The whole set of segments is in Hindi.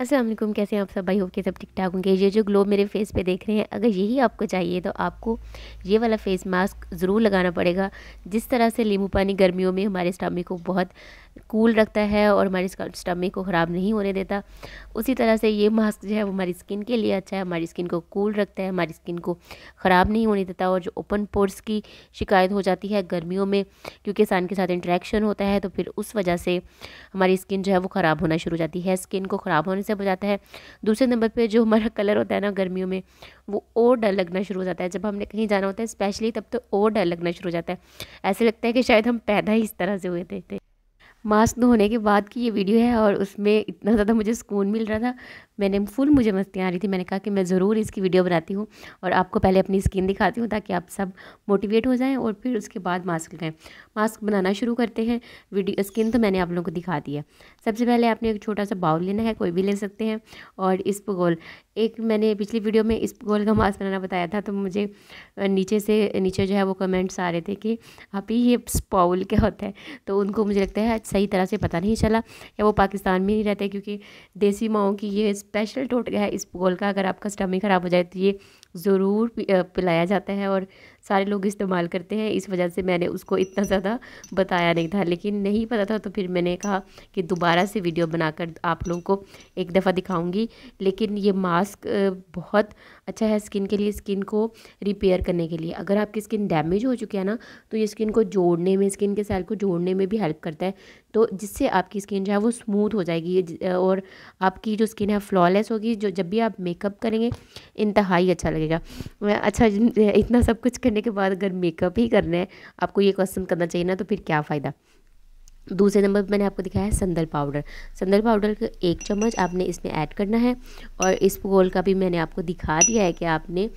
असलम कैसे हैं आप सब भाई हो के सब ठीक ठाक होंगे ये जो ग्लो मेरे फेस पे देख रहे हैं अगर यही आपको चाहिए तो आपको ये वाला फेस मास्क ज़रूर लगाना पड़ेगा जिस तरह से नींबू पानी गर्मियों में हमारे स्टामिक को बहुत कूल रखता है और हमारे स्टमक को ख़राब नहीं होने देता उसी तरह से ये मास्क जो है वो हमारी स्किन के लिए अच्छा है हमारी स्किन को कूल रखता है हमारी स्किन को ख़राब नहीं होने देता और जो ओपन पोर्स की शिकायत हो जाती है गर्मियों में क्योंकि सन के साथ इंट्रैक्शन होता है तो फिर उस वजह से हमारी स्किन जो है वो ख़राब होना शुरू हो जाती है स्किन को ख़राब होने से बचाता है दूसरे नंबर पर जो हमारा कलर होता है ना गर्मियों में वो और डर लगना शुरू हो जाता है जब हमने कहीं जाना होता है स्पेशली तब तो और डर लगना शुरू हो जाता है ऐसे लगता है कि शायद हम पैदा ही इस तरह से हुए थे मास्क धोने के बाद की ये वीडियो है और उसमें इतना ज़्यादा मुझे सुकून मिल रहा था मैंने फुल मुझे मस्तियाँ आ रही थी मैंने कहा कि मैं ज़रूर इसकी वीडियो बनाती हूँ और आपको पहले अपनी स्किन दिखाती हूँ ताकि आप सब मोटिवेट हो जाएँ और फिर उसके बाद मास्क लगाएँ मास्क बनाना शुरू करते हैं वीडियो स्किन तो मैंने आप लोगों को दिखा दी है सबसे पहले आपने एक छोटा सा बाउल लेना है कोई भी ले सकते हैं और इस गोल एक मैंने पिछली वीडियो में इस गोल का मास्क बनाना बताया था तो मुझे नीचे से नीचे जो है वो कमेंट्स आ रहे थे कि आप ये स्पाउल क्या होता है तो उनको मुझे लगता है अच्छा सही तरह से पता नहीं चला या वो पाकिस्तान में ही रहते क्योंकि देसी माओ की ये स्पेशल टोटका है इस गोल का अगर आपका स्टमक ख़राब हो जाए तो ये ज़रूर पिलाया जाता है और सारे लोग इस्तेमाल करते हैं इस वजह से मैंने उसको इतना ज़्यादा बताया नहीं था लेकिन नहीं पता था तो फिर मैंने कहा कि दोबारा से वीडियो बनाकर आप लोगों को एक दफ़ा दिखाऊंगी लेकिन ये मास्क बहुत अच्छा है स्किन के लिए स्किन को रिपेयर करने के लिए अगर आपकी स्किन डैमेज हो चुकी है ना तो ये स्किन को जोड़ने में स्किन के सेल को जोड़ने में भी हेल्प करता है तो जिससे आपकी स्किन जो है वो स्मूथ हो जाएगी और आपकी जो स्किन है फ्लॉलेस होगी जो जब भी आप मेकअप करेंगे इंतहाई अच्छा लगेगा अच्छा इतना सब कुछ करने के बाद अगर मेकअप ही करना है आपको ये क्वेश्चन करना चाहिए ना तो फिर क्या फ़ायदा दूसरे नंबर पर मैंने आपको दिखाया है संदल पाउडर संदल पाउडर का एक चम्मच आपने इसमें ऐड करना है और इस गोल का भी मैंने आपको दिखा दिया है कि आपने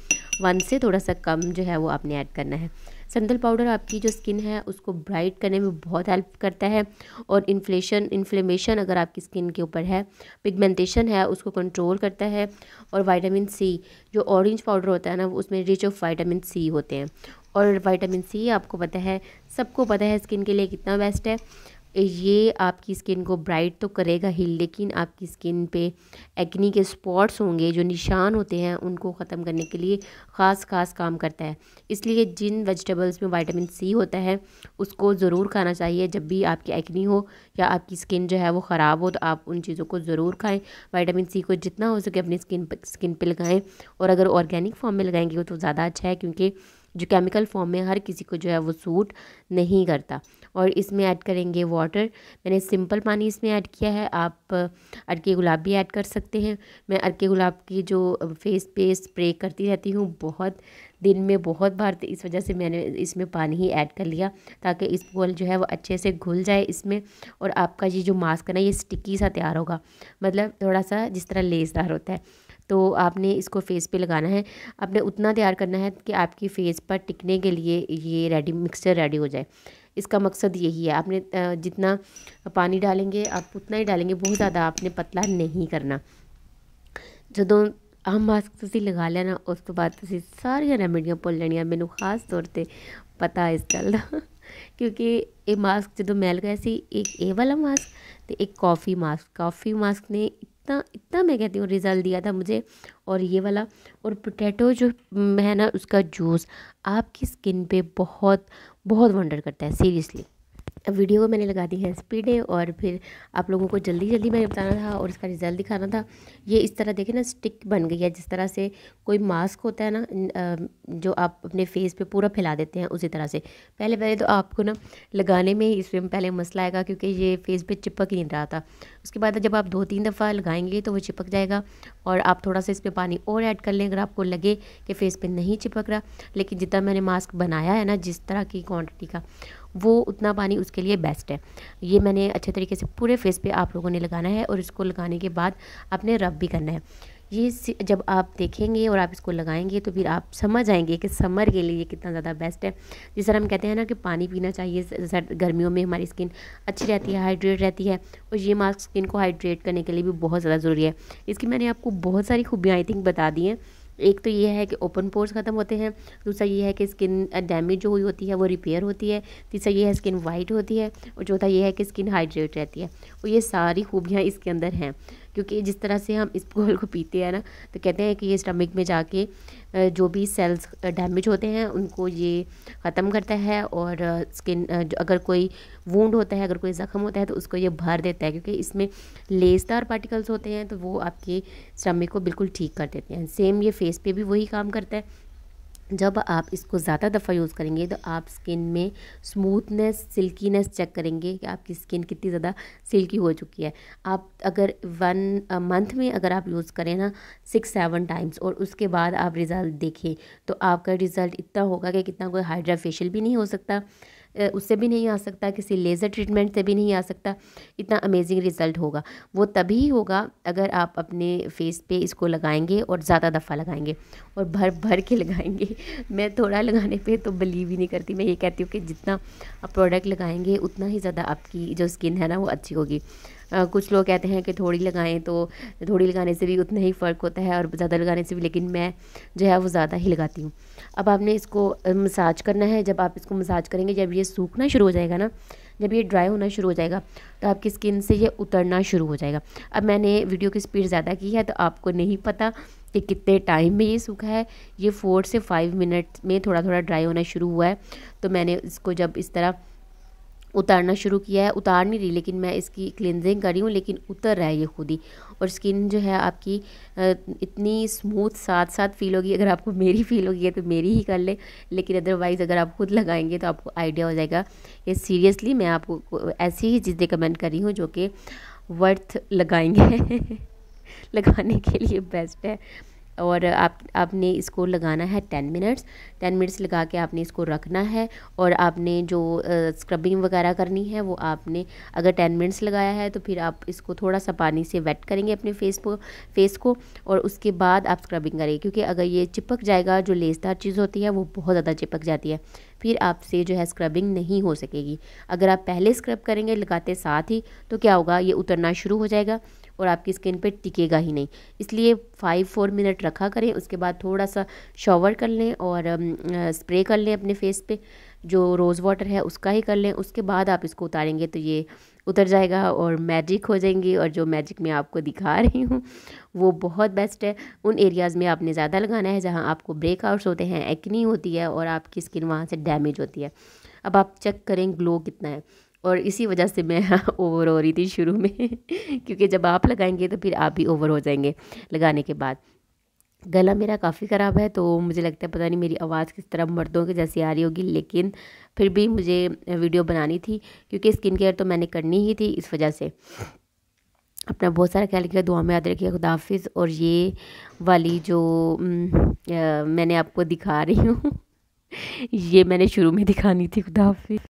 वन से थोड़ा सा कम जो है वो आपने ऐड करना है संदल पाउडर आपकी जो स्किन है उसको ब्राइट करने में बहुत हेल्प करता है और इन्फ्लेशन इन्फ्लेमेशन अगर आपकी स्किन के ऊपर है पिगमेंटेशन है उसको कंट्रोल करता है और वाइटामिन सी जो ऑरेंज पाउडर होता है ना उसमें रिच ऑफ वाइटामिन सी होते हैं और वाइटामिन सी आपको पता है सबको पता है स्किन के लिए कितना बेस्ट है ये आपकी स्किन को ब्राइट तो करेगा ही लेकिन आपकी स्किन पे एक्नी के स्पॉट्स होंगे जो निशान होते हैं उनको ख़त्म करने के लिए ख़ास ख़ास काम करता है इसलिए जिन वेजिटेबल्स में वाइटामिन सी होता है उसको ज़रूर खाना चाहिए जब भी आपकी एक्नी हो या आपकी स्किन जो है वो ख़राब हो तो आप उन चीज़ों को ज़रूर खाएँ वाइटामिन सी को जितना हो सके अपनी स्किन स्किन पर लगाएँ और अगर ऑर्गेनिक फॉर्म में लगाएंगे तो ज़्यादा अच्छा है क्योंकि जो केमिकल फॉर्म में हर किसी को जो है वो सूट नहीं करता और इसमें ऐड करेंगे वाटर मैंने सिंपल पानी इसमें ऐड किया है आप अरके गुलाब भी ऐड कर सकते हैं मैं अरके गुलाब की जो फेस पे स्प्रे करती रहती हूँ बहुत दिन में बहुत बार तो इस वजह से मैंने इसमें पानी ही ऐड कर लिया ताकि इस बॉल जो है वो अच्छे से घुल जाए इसमें और आपका ये जो मास्क है ना ये स्टिकी सा तैयार होगा मतलब थोड़ा सा जिस तरह लेसदार होता है तो आपने इसको फेस पे लगाना है आपने उतना तैयार करना है कि आपकी फेस पर टिकने के लिए ये रेडी मिक्सचर रेडी हो जाए इसका मकसद यही है आपने जितना पानी डालेंगे आप उतना ही डालेंगे बहुत ज़्यादा आपने पतला नहीं करना जो आम मास्क तुम लगा लिया ना उस तो बाद सारिया रेमेडियाँ ਸਾਰੀਆਂ ਰੈਮੇਡੀਆਂ ਭੁੱਲ ਲੈਣੀਆਂ ਮੈਨੂੰ ਖਾਸ ਤੌਰ इस गल ਇਸ ਗੱਲ ਦਾ ਕਿਉਂਕਿ ਇਹ ਮਾਸਕ ਜਦੋਂ ਮੈਂ एक ए वाला मास्क तो एक कॉफ़ी मास्क कॉफी मास्क ने इतना इतना मैं कहती हूँ रिज़ल्ट दिया था मुझे और ये वाला और पोटैटो जो है ना उसका जूस आपकी स्किन पे बहुत बहुत वंडर करता है सीरियसली अब वीडियो को मैंने लगा दी है स्पीडें और फिर आप लोगों को जल्दी जल्दी मैंने बताना था और इसका रिज़ल्ट दिखाना था ये इस तरह देखें ना स्टिक बन गई है जिस तरह से कोई मास्क होता है ना जो आप अपने फेस पे पूरा फैला देते हैं उसी तरह से पहले पहले तो आपको ना लगाने में इसमें पहले मसला आएगा क्योंकि ये फेस पर चिपक नहीं रहा था उसके बाद जब आप दो तीन दफ़ा लगाएंगे तो वो चिपक जाएगा और आप थोड़ा सा इस पर पानी और ऐड कर लें अगर आपको लगे कि फेस पे नहीं चिपक रहा लेकिन जितना मैंने मास्क बनाया है ना जिस तरह की क्वांटिटी का वो उतना पानी उसके लिए बेस्ट है ये मैंने अच्छे तरीके से पूरे फेस पे आप लोगों ने लगाना है और इसको लगाने के बाद आपने रब भी करना है ये जब आप देखेंगे और आप इसको लगाएंगे तो फिर आप समझ आएंगे कि समर के लिए ये कितना ज़्यादा बेस्ट है जिस तरह हम कहते हैं ना कि पानी पीना चाहिए गर्मियों में हमारी स्किन अच्छी रहती है हाइड्रेट रहती है और ये मास्क स्किन को हाइड्रेट करने के लिए भी बहुत ज़्यादा ज़रूरी है इसकी मैंने आपको बहुत सारी खूबियाँ आई थिंक बता दी हैं एक तो ये है कि ओपन पोर्स ख़त्म होते हैं दूसरा ये है कि स्किन डैमेज जो हुई होती है वो रिपेयर होती है तीसरा ये है स्किन वाइट होती है और चौथा ये है कि स्किन हाइड्रेट रहती है और ये सारी खूबियाँ इसके अंदर हैं क्योंकि जिस तरह से हम इस घोल को पीते हैं ना तो कहते हैं कि ये स्टमक में जाके जो भी सेल्स डैमेज होते हैं उनको ये ख़त्म करता है और स्किन अगर कोई वूंड होता है अगर कोई ज़ख़म होता है तो उसको ये भर देता है क्योंकि इसमें लेसदार पार्टिकल्स होते हैं तो वो आपके स्टमक को बिल्कुल ठीक कर देते हैं सेम ये फेस पे भी वही काम करता है जब आप इसको ज़्यादा दफ़ा यूज़ करेंगे तो आप स्किन में स्मूथनेस सिल्कीनेस चेक करेंगे कि आपकी स्किन कितनी ज़्यादा सिल्की हो चुकी है आप अगर वन मंथ में अगर आप यूज़ करें ना सिक्स सेवन टाइम्स और उसके बाद आप रिज़ल्ट देखें तो आपका रिज़ल्ट इतना होगा कि कितना कोई हाइड्रा फेशियल भी नहीं हो सकता उससे भी नहीं आ सकता किसी लेज़र ट्रीटमेंट से भी नहीं आ सकता इतना अमेजिंग रिज़ल्ट होगा वो तभी होगा अगर आप अपने फेस पे इसको लगाएंगे और ज़्यादा दफ़ा लगाएंगे और भर भर के लगाएंगे मैं थोड़ा लगाने पे तो बिलीव ही नहीं करती मैं ये कहती हूँ कि जितना आप प्रोडक्ट लगाएंगे उतना ही ज़्यादा आपकी जो स्किन है ना वो अच्छी होगी कुछ लोग कहते हैं कि थोड़ी लगाएं तो थोड़ी लगाने से भी उतना ही फ़र्क होता है और ज़्यादा लगाने से भी लेकिन मैं जो है वो ज़्यादा ही लगाती हूँ अब आपने इसको मसाज करना है जब आप इसको मसाज करेंगे जब ये सूखना शुरू हो जाएगा ना जब ये ड्राई होना शुरू हो जाएगा तो आपकी स्किन से ये उतरना शुरू हो जाएगा अब मैंने वीडियो की स्पीड ज़्यादा की है तो आपको नहीं पता कि कितने टाइम में ये सूखा है ये फोर से फाइव मिनट में थोड़ा थोड़ा ड्राई होना शुरू हुआ है तो मैंने इसको जब इस तरह उतारना शुरू किया है उतार नहीं रही लेकिन मैं इसकी क्लिनजिंग करी हूँ लेकिन उतर रहा है ये खुद ही और स्किन जो है आपकी इतनी स्मूथ साथ साथ फील होगी अगर आपको मेरी फील होगी है तो मेरी ही कर ले, लेकिन अदरवाइज़ अगर आप खुद लगाएंगे तो आपको आइडिया हो जाएगा ये सीरियसली मैं आपको ऐसी ही चीज़ें कमेंट करी हूँ जो कि वर्थ लगाएंगे लगाने के लिए बेस्ट है और आप आपने इसको लगाना है टेन मिनट्स टेन मिनट्स लगा के आपने इसको रखना है और आपने जो स्क्रबिंग वगैरह करनी है वो आपने अगर टेन मिनट्स लगाया है तो फिर आप इसको थोड़ा सा पानी से वेट करेंगे अपने फेस को फेस को और उसके बाद आप स्क्रबिंग करेंगे क्योंकि अगर ये चिपक जाएगा जो लेसदार चीज़ होती है वो बहुत ज़्यादा चिपक जाती है फिर आपसे जो है स्क्रबिंग नहीं हो सकेगी अगर आप पहले स्क्रब करेंगे लगाते साथ ही तो क्या होगा ये उतरना शुरू हो जाएगा और आपकी स्किन पे टिकेगा ही नहीं इसलिए फाइव फोर मिनट रखा करें उसके बाद थोड़ा सा शॉवर कर लें और स्प्रे कर लें अपने फेस पे जो रोज़ वाटर है उसका ही कर लें उसके बाद आप इसको उतारेंगे तो ये उतर जाएगा और मैजिक हो जाएंगी और जो मैजिक मैं आपको दिखा रही हूँ वो बहुत बेस्ट है उन एरियाज़ में आपने ज़्यादा लगाना है जहाँ आपको ब्रेकआउट्स होते हैं एक्नी होती है और आपकी स्किन वहाँ से डैमेज होती है अब आप चेक करें ग्लो कितना है और इसी वजह से मैं ओवर हो रही थी शुरू में क्योंकि जब आप लगाएंगे तो फिर आप भी ओवर हो जाएंगे लगाने के बाद गला मेरा काफ़ी ख़राब है तो मुझे लगता है पता नहीं मेरी आवाज़ किस तरह मर्दों के जैसी आ रही होगी लेकिन फिर भी मुझे वीडियो बनानी थी क्योंकि स्किन केयर तो मैंने करनी ही थी इस वजह से अपना बहुत सारा ख्याल रखिएगा दुआ में याद रखिएगा खुदाफिज और ये वाली जो आ, मैंने आपको दिखा रही हूँ ये मैंने शुरू में दिखानी थी खुदाफिज